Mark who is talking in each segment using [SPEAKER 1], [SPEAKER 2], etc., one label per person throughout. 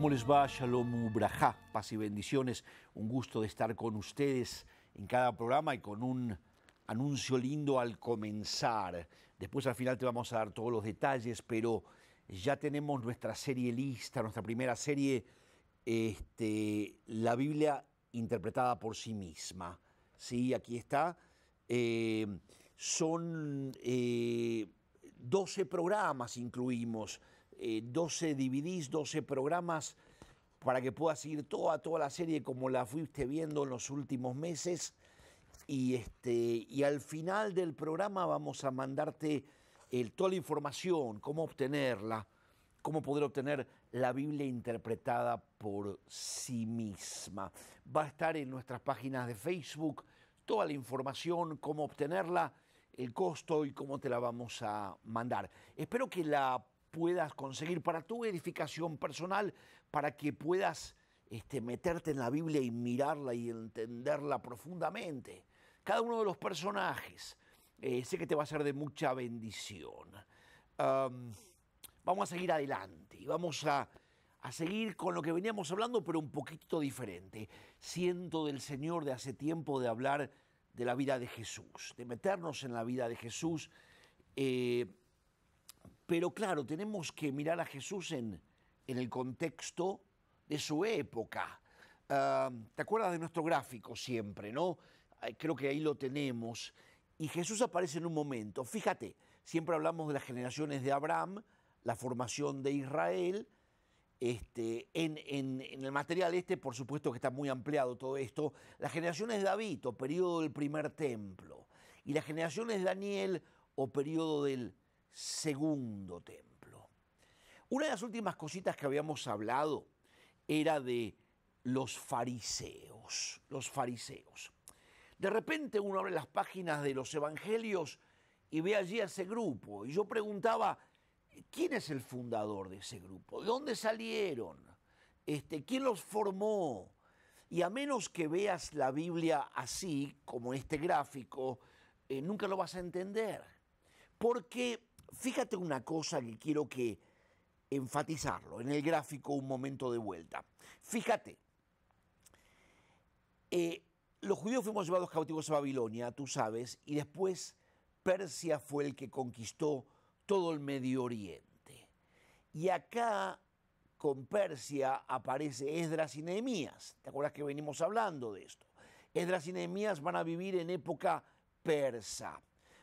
[SPEAKER 1] ¿Cómo les va? Shalom Ubrajá, paz y bendiciones. Un gusto de estar con ustedes en cada programa y con un anuncio lindo al comenzar. Después al final te vamos a dar todos los detalles, pero ya tenemos nuestra serie lista, nuestra primera serie, este, la Biblia interpretada por sí misma. Sí, aquí está. Eh, son 12 eh, programas incluimos. 12 DVDs, 12 programas para que puedas ir toda, toda la serie como la fuiste viendo en los últimos meses. Y, este, y al final del programa vamos a mandarte el, toda la información, cómo obtenerla, cómo poder obtener la Biblia interpretada por sí misma. Va a estar en nuestras páginas de Facebook toda la información, cómo obtenerla, el costo y cómo te la vamos a mandar. Espero que la puedas conseguir para tu edificación personal, para que puedas este, meterte en la Biblia y mirarla y entenderla profundamente. Cada uno de los personajes eh, sé que te va a ser de mucha bendición. vamos a seguir adelante y vamos a, a seguir con lo que veníamos hablando, pero un poquito diferente. Siento del Señor de hace tiempo de hablar de la vida de Jesús, de meternos en la vida de Jesús. Eh, pero claro, tenemos que mirar a Jesús en, en el contexto de su época. Ah, ¿Te acuerdas de nuestro gráfico siempre, no? Creo que ahí lo tenemos. Y Jesús aparece en un momento. Fíjate, siempre hablamos de las generaciones de Abraham, la formación de Israel. Este, en, en, el material este, por supuesto que está muy ampliado todo esto, las generaciones de David o periodo del primer templo, y las generaciones de Daniel o periodo del segundo templo. Una de las últimas cositas que habíamos hablado era de los fariseos, los fariseos. De repente uno abre las páginas de los evangelios y ve allí a ese grupo. Y yo preguntaba, ¿quién es el fundador de ese grupo? ¿De dónde salieron? Este, ¿Quién los formó? Y a menos que veas la Biblia así, como este gráfico, eh, nunca lo vas a entender. Porque Fíjate una cosa que quiero que enfatizarlo en el gráfico un momento de vuelta. Fíjate, eh, los judíos fuimos llevados cautivos a Babilonia, tú sabes, y después Persia fue el que conquistó todo el Medio Oriente. Y acá con Persia aparece Esdras y Nehemías. ¿Te acuerdas que venimos hablando de esto? Esdras y Nehemías van a vivir en época persa.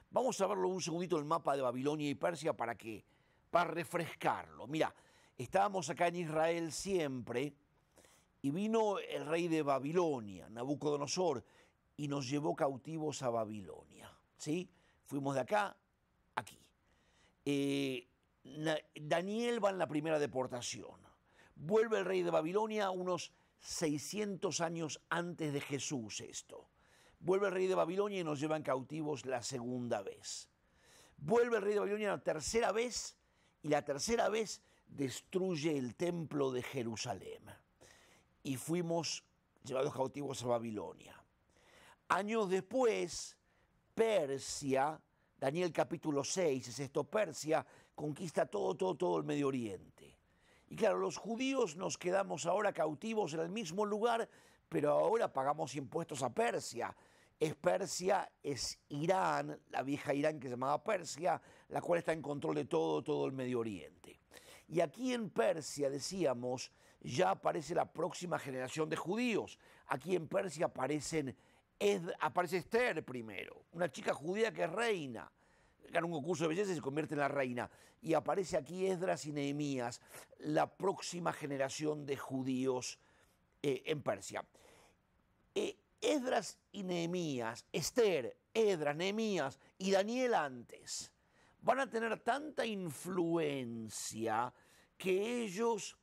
[SPEAKER 1] Vamos a verlo un segundito el mapa de Babilonia y Persia para que para refrescarlo. Mira, estábamos acá en Israel siempre y vino el rey de Babilonia, Nabucodonosor, y nos llevó cautivos a Babilonia. ¿sí? Fuimos de acá aquí. Eh, Daniel va en la primera deportación. Vuelve el rey de Babilonia unos 600 años antes de Jesús esto. Vuelve el rey de Babilonia y nos llevan cautivos la segunda vez. Vuelve el rey de Babilonia la tercera vez y la tercera vez destruye el templo de Jerusalén. Y fuimos llevados cautivos a Babilonia. Años después, Persia, Daniel capítulo 6, es esto, Persia conquista todo, todo, todo el Medio Oriente. Y claro, los judíos nos quedamos ahora cautivos en el mismo lugar, pero ahora pagamos impuestos a Persia, es Persia, es Irán, la vieja Irán que se llamaba Persia, la cual está en control de todo, todo el Medio Oriente. Y aquí en Persia, decíamos, ya aparece la próxima generación de judíos. Aquí en Persia aparecen, aparece Esther primero, una chica judía que es reina. Gana un concurso de belleza y se convierte en la reina. Y aparece aquí Esdras y Nehemías, la próxima generación de judíos eh, en Persia. Eh, Esdras y Nehemías, Esther, Esdras, Nehemías y Daniel antes, van a tener tanta influencia que ellos,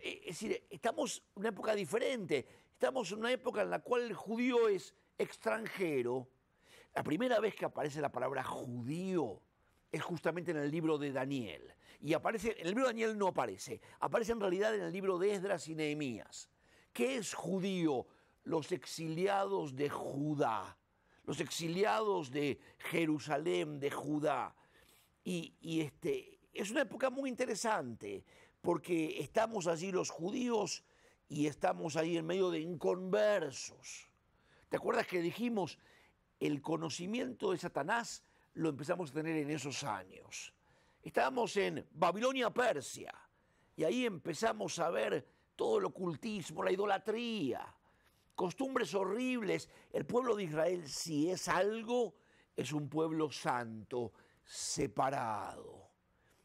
[SPEAKER 1] eh, es decir, estamos en una época diferente, estamos en una época en la cual el judío es extranjero. La primera vez que aparece la palabra judío es justamente en el libro de Daniel. Y aparece, en el libro de Daniel no aparece, aparece en realidad en el libro de Esdras y Nehemías. ¿Qué es judío? los exiliados de Judá, los exiliados de Jerusalén, de Judá. Y, este, es una época muy interesante, porque estamos allí los judíos y estamos ahí en medio de inconversos. ¿Te acuerdas que dijimos el conocimiento de Satanás lo empezamos a tener en esos años? Estábamos en Babilonia, Persia, y ahí empezamos a ver todo el ocultismo, la idolatría, costumbres horribles. El pueblo de Israel, si es algo, es un pueblo santo, separado.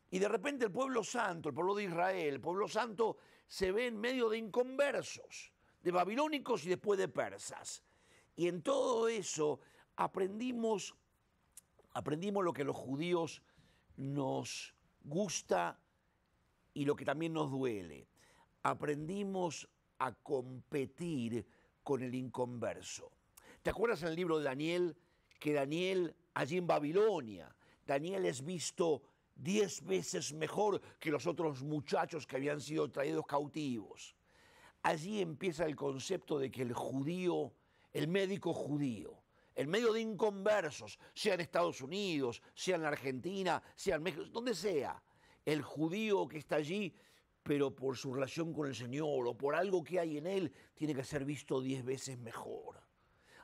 [SPEAKER 1] Y de repente el pueblo santo, el pueblo de Israel, el pueblo santo se ve en medio de inconversos, de babilónicos y después de persas. Y en todo eso aprendimos, aprendimos lo que los judíos nos gusta y lo que también nos duele. Aprendimos a competir con el inconverso. ¿Te acuerdas en el libro de Daniel que Daniel, allí en Babilonia, Daniel es visto diez veces mejor que los otros muchachos que habían sido traídos cautivos? Allí empieza el concepto de que el judío, el médico judío, el medio de inconversos, sea en Estados Unidos, sea en Argentina, sea en México, donde sea, el judío que está allí pero por su relación con el Señor o por algo que hay en él, tiene que ser visto diez veces mejor.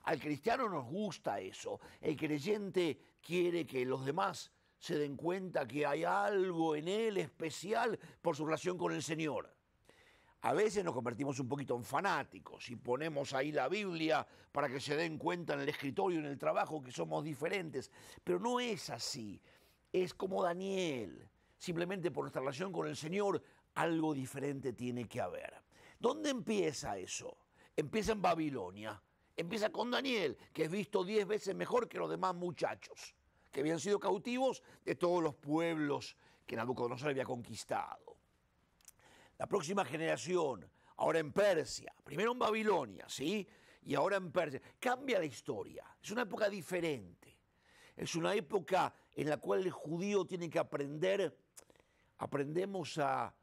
[SPEAKER 1] Al cristiano nos gusta eso. El creyente quiere que los demás se den cuenta que hay algo en él especial por su relación con el Señor. A veces nos convertimos un poquito en fanáticos y ponemos ahí la Biblia para que se den cuenta en el escritorio, en el trabajo, que somos diferentes. Pero no es así. Es como Daniel. Simplemente por nuestra relación con el Señor algo diferente tiene que haber. ¿Dónde empieza eso? Empieza en Babilonia. Empieza con Daniel, que es visto diez veces mejor que los demás muchachos, que habían sido cautivos de todos los pueblos que Nabucodonosor había conquistado. La próxima generación, ahora en Persia, primero en Babilonia, ¿sí? Y ahora en Persia. Cambia la historia, es una época diferente. Es una época en la cual el judío tiene que aprender, aprendemos a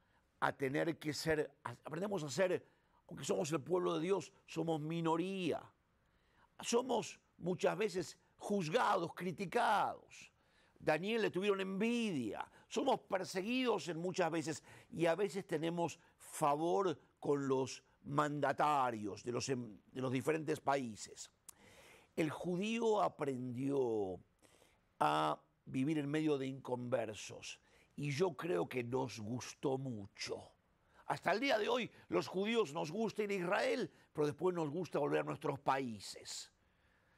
[SPEAKER 1] a tener que ser, aprendemos a ser, aunque somos el pueblo de Dios, somos minoría. Somos muchas veces juzgados, criticados. Daniel le tuvieron envidia. Somos perseguidos en muchas veces y a veces tenemos favor con los mandatarios de los, em, de los diferentes países. El judío aprendió a vivir en medio de inconversos y yo creo que nos gustó mucho. Hasta el día de hoy los judíos nos gustan ir Israel, pero después nos gusta volver a nuestros países.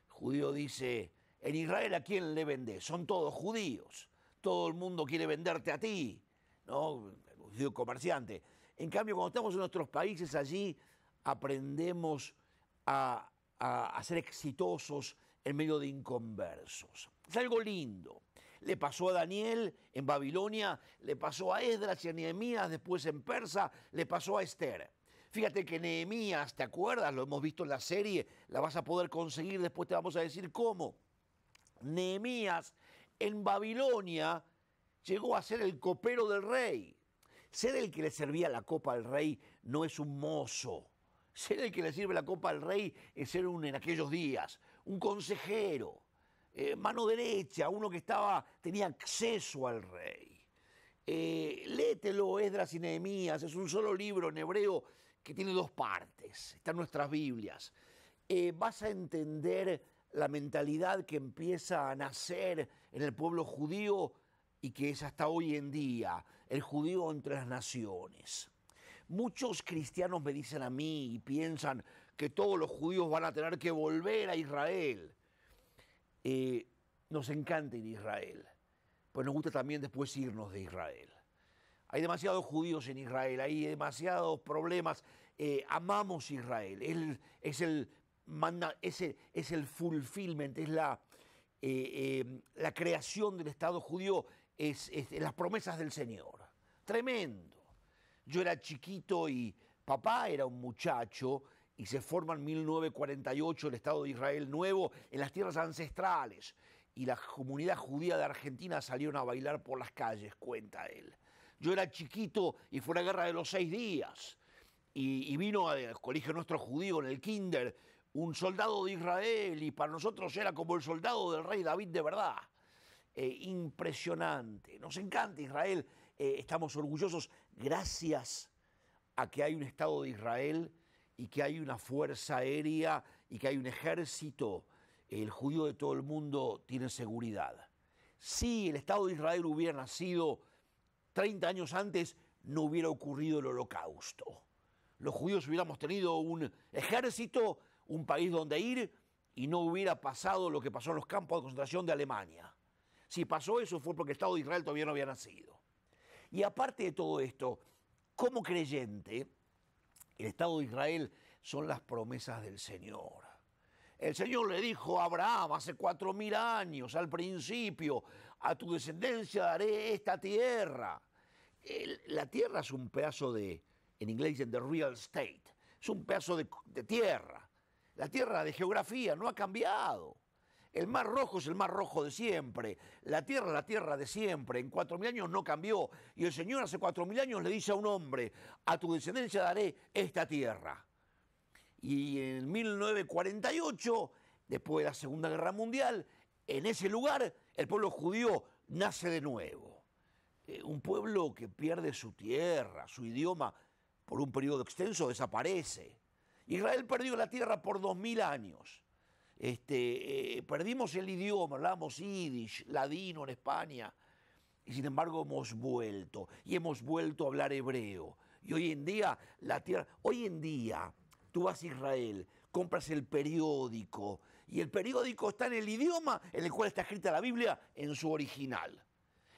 [SPEAKER 1] El judío dice, en Israel a quién le vendés? Son todos judíos. Todo el mundo quiere venderte a ti, ¿no? Judío comerciante. En cambio, cuando estamos en nuestros países allí, aprendemos a, a ser exitosos en medio de inconversos. Es algo lindo le pasó a Daniel en Babilonia, le pasó a Esdras y a Nehemías después en Persa, le pasó a Esther. Fíjate que Nehemías, ¿te acuerdas? Lo hemos visto en la serie, la vas a poder conseguir, después te vamos a decir cómo. Nehemías en Babilonia llegó a ser el copero del rey. Ser el que le servía la copa al rey no es un mozo. Ser el que le sirve la copa al rey es ser un, en aquellos días, un consejero. Eh, mano derecha, uno que estaba, tenía acceso al rey. Eh, léetelo, Esdras y Nehemías, es un solo libro en hebreo que tiene dos partes, están nuestras Biblias. Eh, vas a entender la mentalidad que empieza a nacer en el pueblo judío y que es hasta hoy en día el judío entre las naciones. Muchos cristianos me dicen a mí y piensan que todos los judíos van a tener que volver a Israel. Eh, nos encanta ir a Israel, pues nos gusta también después irnos de Israel. Hay demasiados judíos en Israel, hay demasiados problemas. Eh, amamos Israel, es el, fulfillment, es la, eh, creación del Estado judío, es, las promesas del Señor. Tremendo. Yo era chiquito y papá era un muchacho y se forma en 1948 el Estado de Israel nuevo en las tierras ancestrales y la comunidad judía de Argentina salieron a bailar por las calles, cuenta él. Yo era chiquito y fue la guerra de los seis días y, vino al colegio nuestro judío en el kinder un soldado de Israel y para nosotros era como el soldado del rey David de verdad. Eh, impresionante. Nos encanta Israel, eh, estamos orgullosos gracias a que hay un Estado de Israel y que hay una fuerza aérea y que hay un ejército, el judío de todo el mundo tiene seguridad. Si el Estado de Israel hubiera nacido 30 años antes, no hubiera ocurrido el holocausto. Los judíos hubiéramos tenido un ejército, un país donde ir y no hubiera pasado lo que pasó en los campos de concentración de Alemania. Si pasó eso fue porque el Estado de Israel todavía no había nacido. Y aparte de todo esto, como creyente, el Estado de Israel son las promesas del Señor. El Señor le dijo a Abraham hace cuatro mil años, al principio, a tu descendencia daré esta tierra. la tierra es un pedazo de, en inglés dicen de real estate, es un pedazo de tierra. La tierra de geografía no ha cambiado. El mar rojo es el mar rojo de siempre, la tierra es la tierra de siempre, en cuatro mil años no cambió. Y el Señor hace cuatro mil años le dice a un hombre, a tu descendencia daré esta tierra. Y en 1948, después de la Segunda Guerra Mundial, en ese lugar el pueblo judío nace de nuevo. Eh, un pueblo que pierde su tierra, su idioma, por un periodo extenso desaparece. Israel perdió la tierra por dos mil años. Este, eh, perdimos el idioma, hablábamos yiddish, ladino en España, y sin embargo hemos vuelto, y hemos vuelto a hablar hebreo. Y hoy en día, la tierra, hoy en día, tú vas a Israel, compras el periódico, y el periódico está en el idioma en el cual está escrita la Biblia en su original.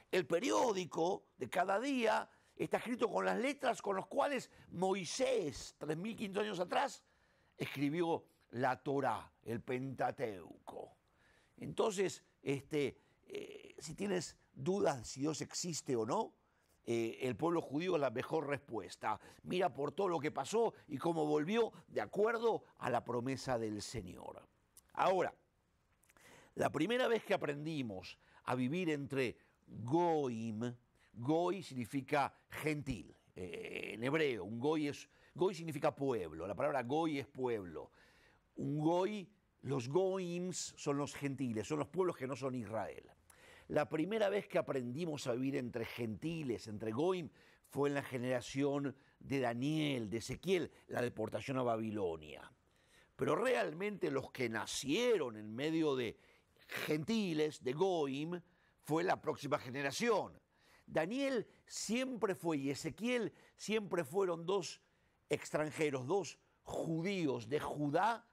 [SPEAKER 1] El periódico de cada día está escrito con las letras con las cuales Moisés, 3.500 años atrás, escribió la Torá, el Pentateuco. Entonces, este, eh, si tienes dudas de si Dios existe o no, eh, el pueblo judío es la mejor respuesta. Mira por todo lo que pasó y cómo volvió de acuerdo a la promesa del Señor. Ahora, la primera vez que aprendimos a vivir entre goim, goi significa gentil, eh, en hebreo, un significa pueblo, la palabra goy es pueblo. Un goy, los goims son los gentiles, son los pueblos que no son Israel. La primera vez que aprendimos a vivir entre gentiles, entre goim, fue en la generación de Daniel, de Ezequiel, la deportación a Babilonia. Pero realmente los que nacieron en medio de gentiles, de goim, fue la próxima generación. Daniel siempre fue y Ezequiel siempre fueron dos extranjeros, dos judíos de Judá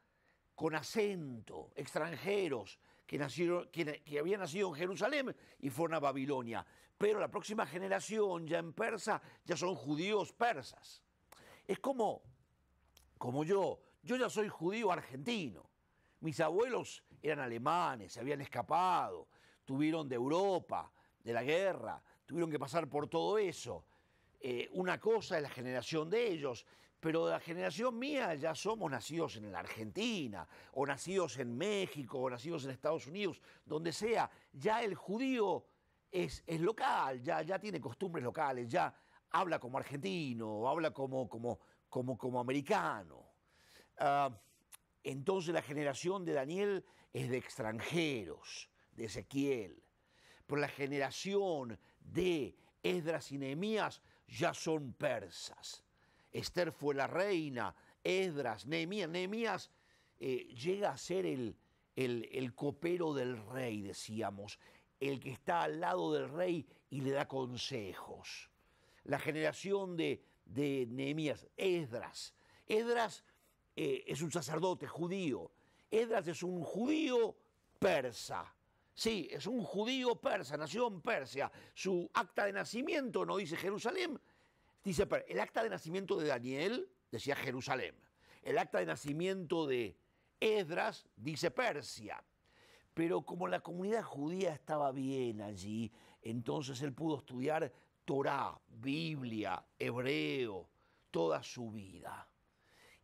[SPEAKER 1] con acento, extranjeros, que, nacieron, que, habían nacido en Jerusalén y fueron a Babilonia. Pero la próxima generación, ya en persa, ya son judíos persas. Es como, como yo, yo ya soy judío argentino. Mis abuelos eran alemanes, se habían escapado, tuvieron de Europa, de la guerra, tuvieron que pasar por todo eso. Eh, una cosa es la generación de ellos, pero la generación mía ya somos nacidos en la Argentina, o nacidos en México, o nacidos en Estados Unidos, donde sea, ya el judío es, local, ya, tiene costumbres locales, ya habla como argentino, habla como, americano. Ah, entonces la generación de Daniel es de extranjeros, de Ezequiel, pero la generación de Esdras y Nehemías ya son persas. Esther fue la reina, Esdras, Nehemías. Nehemías eh, llega a ser el, copero del rey, decíamos, el que está al lado del rey y le da consejos. La generación de, de Nehemías, Esdras. Esdras eh, es un sacerdote judío. Esdras es un judío persa. Sí, es un judío persa, nació en Persia. Su acta de nacimiento no dice Jerusalén, Dice, el acta de nacimiento de Daniel decía Jerusalén. El acta de nacimiento de Esdras dice Persia. Pero como la comunidad judía estaba bien allí, entonces él pudo estudiar Torá, Biblia, hebreo, toda su vida.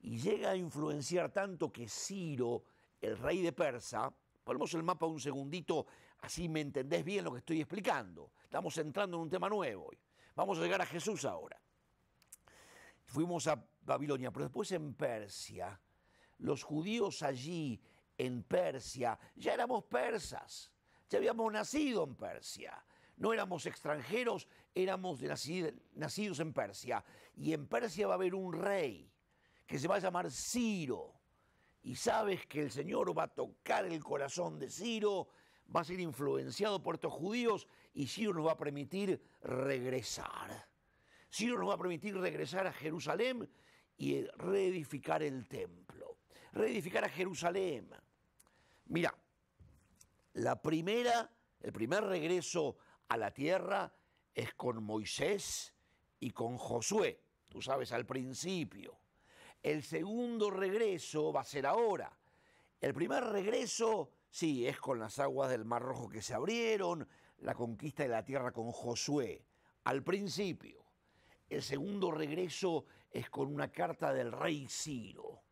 [SPEAKER 1] Y llega a influenciar tanto que Ciro, el rey de Persa, ponemos el mapa un segundito, así me entendés bien lo que estoy explicando. Estamos entrando en un tema nuevo. Vamos a llegar a Jesús ahora fuimos a Babilonia, pero después en Persia, los judíos allí en Persia, ya éramos persas, ya habíamos nacido en Persia. No éramos extranjeros, éramos nacidos en Persia. Y en Persia va a haber un rey que se va a llamar Ciro. Y sabes que el Señor va a tocar el corazón de Ciro, va a ser influenciado por estos judíos y Ciro nos va a permitir regresar no nos va a permitir regresar a Jerusalén y eh, reedificar el templo. Reedificar a Jerusalén. Mira, la primera, el primer regreso a la tierra es con Moisés y con Josué, tú sabes, al principio. El segundo regreso va a ser ahora. El primer regreso, sí, es con las aguas del Mar Rojo que se abrieron, la conquista de la tierra con Josué, al principio. El segundo regreso es con una carta del rey Ciro.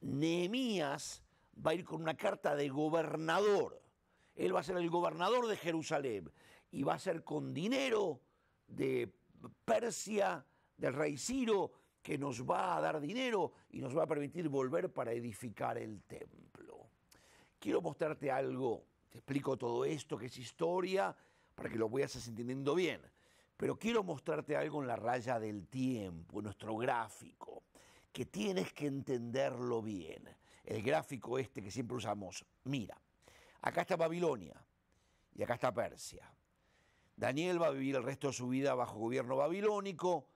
[SPEAKER 1] Nehemías va a ir con una carta de gobernador. Él va a ser el gobernador de Jerusalén y va a ser con dinero de Persia, del rey Ciro, que nos va a dar dinero y nos va a permitir volver para edificar el templo. Quiero mostrarte algo, te explico todo esto que es historia para que lo vayas entendiendo bien. Pero quiero mostrarte algo en la raya del tiempo, en nuestro gráfico, que tienes que entenderlo bien. El gráfico este que siempre usamos. Mira, acá está Babilonia y acá está Persia. Daniel va a vivir el resto de su vida bajo gobierno babilónico.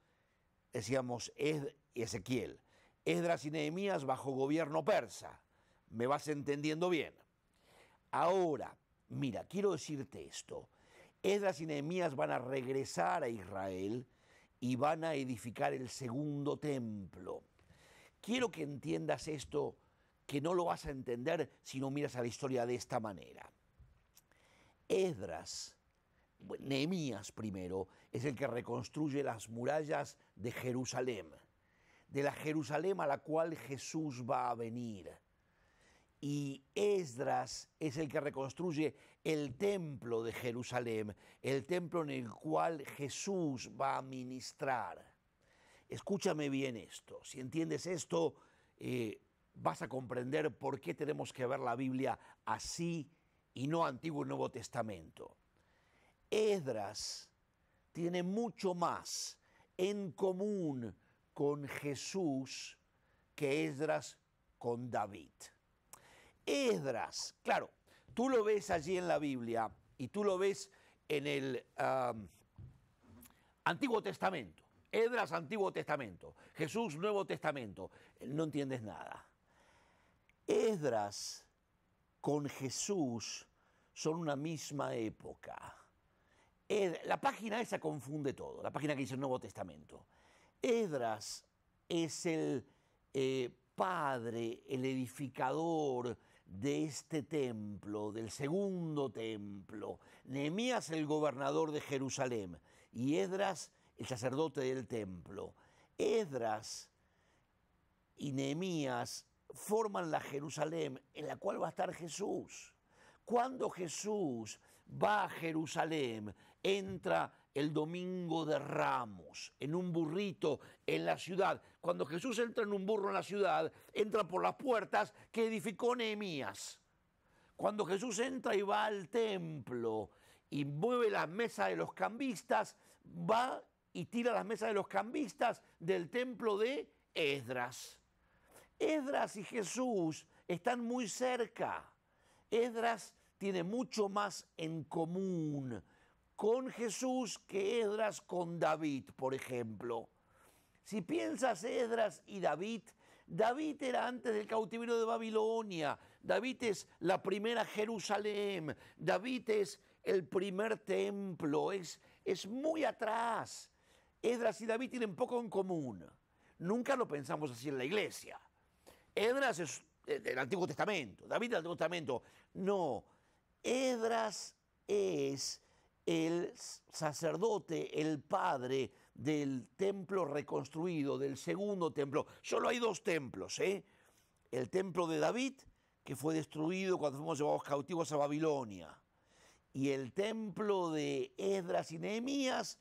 [SPEAKER 1] Decíamos es Ezequiel. Esdras y Nehemías bajo gobierno persa. Me vas entendiendo bien. Ahora, mira, quiero decirte esto. Edras y Nehemías van a regresar a Israel y van a edificar el segundo templo. Quiero que entiendas esto, que no lo vas a entender si no miras a la historia de esta manera. Edras, Nehemías primero, es el que reconstruye las murallas de Jerusalén, de la Jerusalén a la cual Jesús va a venir y Esdras es el que reconstruye el templo de Jerusalén, el templo en el cual Jesús va a ministrar. Escúchame bien esto, si entiendes esto, eh, vas a comprender por qué tenemos que ver la Biblia así y no Antiguo y Nuevo Testamento. Esdras tiene mucho más en común con Jesús que Esdras con David. Esdras, claro, tú lo ves allí en la Biblia y tú lo ves en el Antiguo Testamento. Edras, Antiguo Testamento. Jesús, Nuevo Testamento. No entiendes nada. Esdras con Jesús son una misma época. la página esa confunde todo, la página que dice el Nuevo Testamento. Edras es el eh, padre, el edificador, de este templo, del segundo templo, Nehemías el gobernador de Jerusalén y Edras el sacerdote del templo. Edras y Nehemías forman la Jerusalén en la cual va a estar Jesús. Cuando Jesús va a Jerusalén, entra el domingo de Ramos, en un burrito en la ciudad. Cuando Jesús entra en un burro en la ciudad, entra por las puertas que edificó Nehemías. Cuando Jesús entra y va al templo y mueve las mesas de los cambistas, va y tira las mesas de los cambistas del templo de Esdras. Esdras y Jesús están muy cerca. Esdras tiene mucho más en común con Jesús que Edras con David, por ejemplo. Si piensas Edras y David, David era antes del cautiverio de Babilonia, David es la primera Jerusalén, David es el primer templo, es, es muy atrás. Edras y David tienen poco en común. Nunca lo pensamos así en la iglesia. Edras es eh, del Antiguo Testamento, David del Antiguo Testamento. No, Edras es el sacerdote, el padre del templo reconstruido, del segundo templo. Solo hay dos templos, ¿eh? El templo de David, que fue destruido cuando fuimos llevados cautivos a Babilonia, y el templo de Esdras y Nehemías,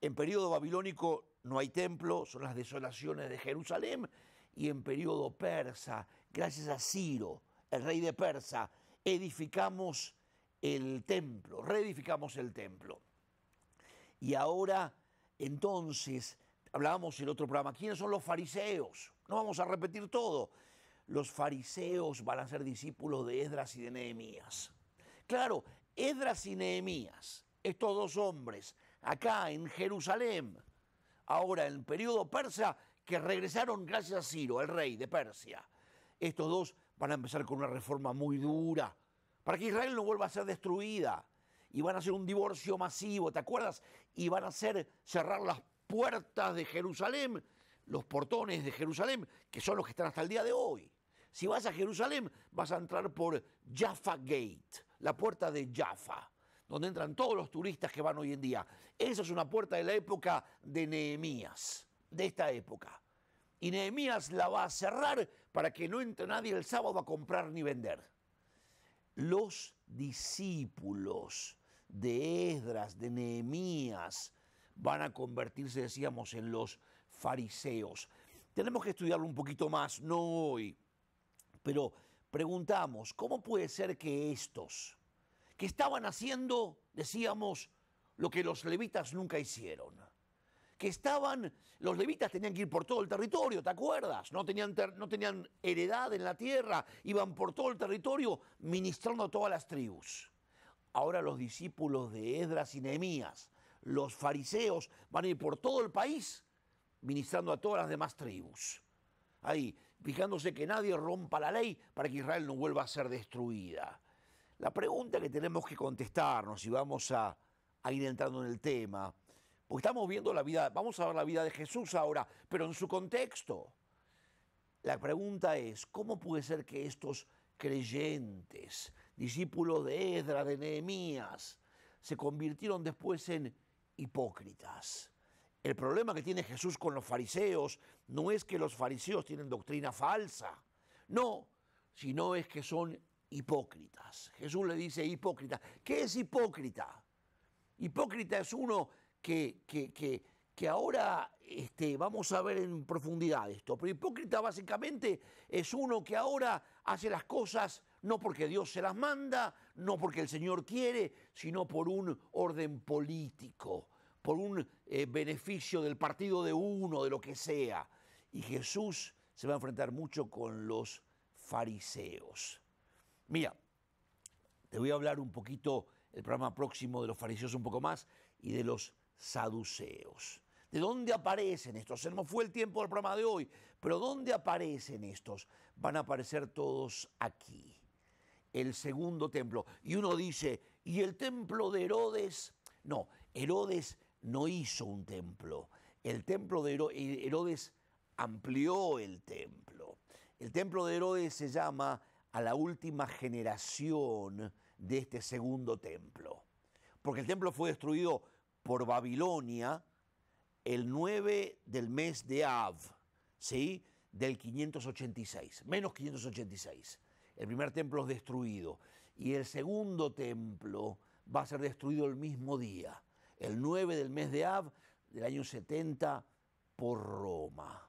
[SPEAKER 1] en periodo babilónico no hay templo, son las desolaciones de Jerusalén, y en periodo persa, gracias a Ciro, el rey de Persa, edificamos el templo, reedificamos el templo. Y ahora, entonces, hablábamos en otro programa, ¿quiénes son los fariseos? No vamos a repetir todo. Los fariseos van a ser discípulos de Esdras y de Nehemías. Claro, Esdras y Nehemías, estos dos hombres, acá en Jerusalén, ahora en el periodo persa, que regresaron gracias a Ciro, el rey de Persia. Estos dos van a empezar con una reforma muy dura, para que Israel no vuelva a ser destruida. Y van a hacer un divorcio masivo, ¿te acuerdas? Y van a hacer cerrar las puertas de Jerusalén, los portones de Jerusalén, que son los que están hasta el día de hoy. Si vas a Jerusalén, vas a entrar por Jaffa Gate, la puerta de Jaffa, donde entran todos los turistas que van hoy en día. Esa es una puerta de la época de Nehemías, de esta época. Y Nehemías la va a cerrar para que no entre nadie el sábado a comprar ni vender los discípulos de Esdras, de Nehemías, van a convertirse, decíamos, en los fariseos. Tenemos que estudiarlo un poquito más, no hoy, pero preguntamos, ¿cómo puede ser que estos, que estaban haciendo, decíamos, lo que los levitas nunca hicieron, que estaban, los levitas tenían que ir por todo el territorio, ¿te acuerdas? No tenían, no tenían heredad en la tierra, iban por todo el territorio ministrando a todas las tribus. Ahora los discípulos de Esdras y Nehemías, los fariseos, van a ir por todo el país ministrando a todas las demás tribus. Ahí, fijándose que nadie rompa la ley para que Israel no vuelva a ser destruida. La pregunta que tenemos que contestarnos, y vamos a, a ir entrando en el tema, estamos viendo la vida, vamos a ver la vida de Jesús ahora, pero en su contexto. La pregunta es, ¿cómo puede ser que estos creyentes, discípulos de Edra, de Nehemías, se convirtieron después en hipócritas? El problema que tiene Jesús con los fariseos no es que los fariseos tienen doctrina falsa, no, sino es que son hipócritas. Jesús le dice hipócrita. ¿Qué es hipócrita? Hipócrita es uno que, que, ahora este, vamos a ver en profundidad esto. Pero hipócrita básicamente es uno que ahora hace las cosas no porque Dios se las manda, no porque el Señor quiere, sino por un orden político, por un eh, beneficio del partido de uno, de lo que sea. Y Jesús se va a enfrentar mucho con los fariseos. Mira, te voy a hablar un poquito, el programa próximo de los fariseos un poco más y de los saduceos. ¿De dónde aparecen estos? Se fue el tiempo del programa de hoy, pero ¿dónde aparecen estos? Van a aparecer todos aquí, el segundo templo. Y uno dice, ¿y el templo de Herodes? No, Herodes no hizo un templo. El templo de eh, Herodes amplió el templo. El templo de Herodes se llama a la última generación de este segundo templo, porque el templo fue destruido por Babilonia el 9 del mes de Av, ¿sí? Del 586, menos 586. El primer templo es destruido y el segundo templo va a ser destruido el mismo día, el 9 del mes de Av del año 70 por Roma.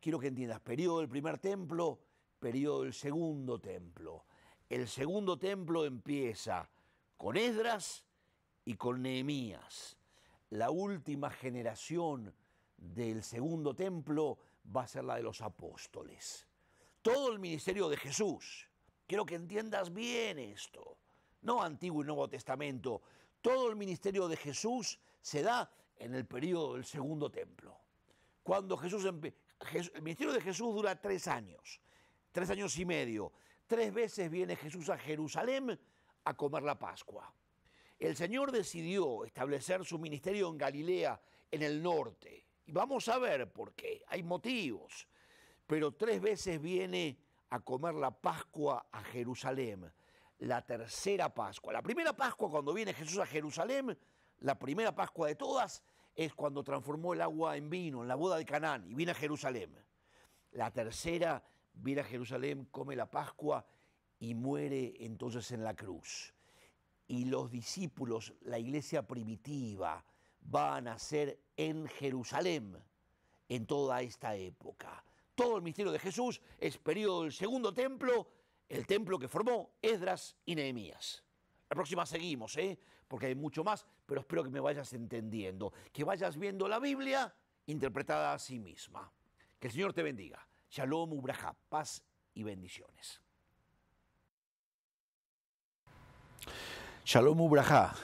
[SPEAKER 1] Quiero que entiendas, periodo del primer templo, periodo del segundo templo. El segundo templo empieza con Esdras y con Nehemías la última generación del segundo templo va a ser la de los apóstoles. Todo el ministerio de Jesús. Quiero que entiendas bien esto. No Antiguo y Nuevo Testamento. Todo el ministerio de Jesús se da en el periodo del segundo templo. Cuando Jesús, el ministerio de Jesús dura tres años, tres años y medio. Tres veces viene Jesús a Jerusalén a comer la Pascua el Señor decidió establecer su ministerio en Galilea, en el norte. Y vamos a ver por qué, hay motivos. Pero tres veces viene a comer la Pascua a Jerusalén, la tercera Pascua. La primera Pascua cuando viene Jesús a Jerusalén, la primera Pascua de todas, es cuando transformó el agua en vino, en la boda de Canaán, y viene a Jerusalén. La tercera viene a Jerusalén, come la Pascua y muere entonces en la cruz y los discípulos, la iglesia primitiva, van a ser en Jerusalén en toda esta época. Todo el misterio de Jesús es periodo del segundo templo, el templo que formó Esdras y Nehemías. La próxima seguimos, ¿eh? porque hay mucho más, pero espero que me vayas entendiendo, que vayas viendo la Biblia interpretada a sí misma. Que el Señor te bendiga. Shalom, Ubraja, paz y bendiciones. Shalom Ubraja,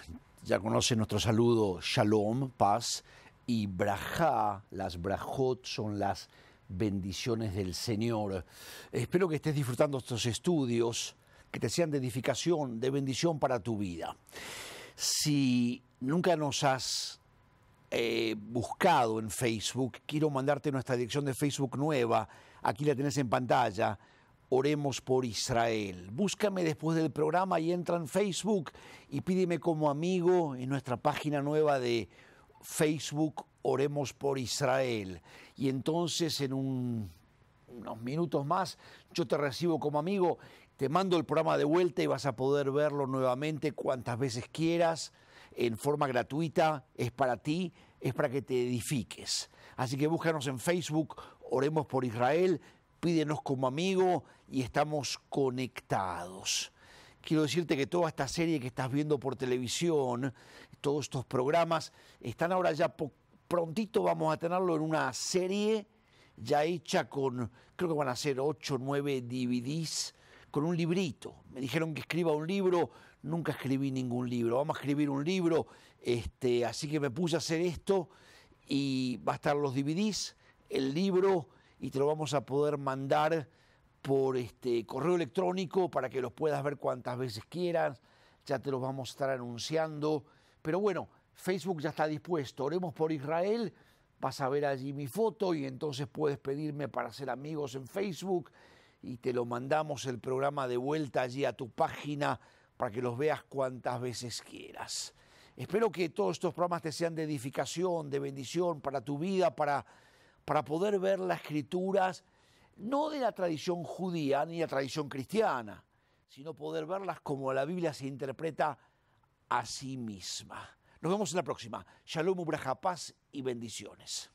[SPEAKER 1] ya conoce nuestro saludo, Shalom, paz, y Braja, las Brajot son las bendiciones del Señor. Espero que estés disfrutando estos estudios, que te sean de edificación, de bendición para tu vida. Si nunca nos has eh, buscado en Facebook, quiero mandarte nuestra dirección de Facebook nueva, aquí la tenés en pantalla, Oremos por Israel. Búscame después del programa y entra en Facebook y pídeme como amigo en nuestra página nueva de Facebook Oremos por Israel. Y entonces en unos minutos más yo te recibo como amigo, te mando el programa de vuelta y vas a poder verlo nuevamente cuantas veces quieras, en forma gratuita, es para ti, es para que te edifiques. Así que búscanos en Facebook, Oremos por Israel, pídenos como amigo y estamos conectados. Quiero decirte que toda esta serie que estás viendo por televisión, todos estos programas, están ahora ya prontito, vamos a tenerlo en una serie ya hecha con, creo que van a ser 8 o 9 DVDs, con un librito. Me dijeron que escriba un libro, nunca escribí ningún libro, vamos a escribir un libro, este, así que me puse a hacer esto y va a estar los DVDs, el libro, y te lo vamos a poder mandar por este correo electrónico para que los puedas ver cuantas veces quieras. Ya te los vamos a estar anunciando. Pero bueno, Facebook ya está dispuesto. Oremos por Israel. Vas a ver allí mi foto y entonces puedes pedirme para ser amigos en Facebook y te lo mandamos el programa de vuelta allí a tu página para que los veas cuantas veces quieras. Espero que todos estos programas te sean de edificación, de bendición para tu vida, para, para poder ver las escrituras no de la tradición judía ni la tradición cristiana, sino poder verlas como la Biblia se interpreta a sí misma. Nos vemos en la próxima. Shalom, Ubraja, paz y bendiciones.